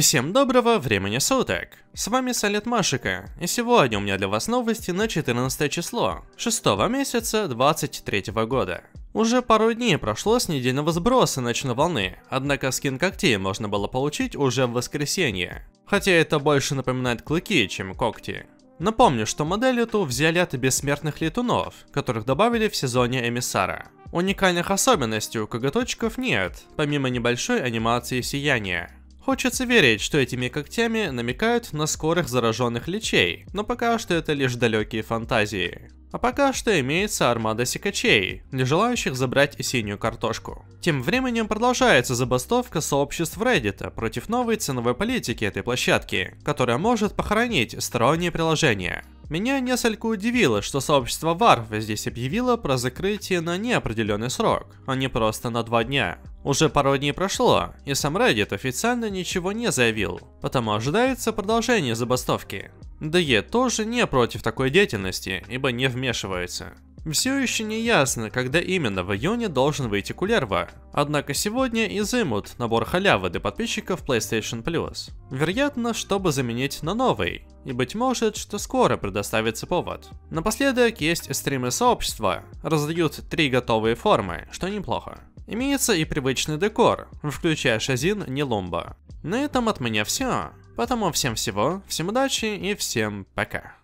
Всем доброго времени суток! С вами Салет Машика, и сегодня у меня для вас новости на 14 число, 6 месяца 23 года. Уже пару дней прошло с недельного сброса ночной волны, однако скин когтей можно было получить уже в воскресенье. Хотя это больше напоминает клыки, чем когти. Напомню, что модель эту взяли от бессмертных летунов, которых добавили в сезоне Эмиссара. Уникальных особенностей у коготочков нет, помимо небольшой анимации сияния. Хочется верить, что этими когтями намекают на скорых зараженных лечей, но пока что это лишь далекие фантазии. А пока что имеется армада сикачей не желающих забрать синюю картошку. Тем временем продолжается забастовка сообществ Reddit против новой ценовой политики этой площадки, которая может похоронить сторонние приложения. Меня несколько удивило, что сообщество Варв здесь объявило про закрытие на неопределенный срок, а не просто на два дня. Уже пару дней прошло, и сам Reddit официально ничего не заявил, потому ожидается продолжение забастовки. DE тоже не против такой деятельности, ибо не вмешивается. Все еще не ясно, когда именно в июне должен выйти Кулерва. Однако сегодня изымут набор халявы для подписчиков PlayStation Plus. Вероятно, чтобы заменить на новый. И быть может, что скоро предоставится повод. Напоследок есть стримы сообщества. Раздают три готовые формы, что неплохо. Имеется и привычный декор, включая Шазин Нелумба. На этом от меня все, потому всем всего, всем удачи и всем пока.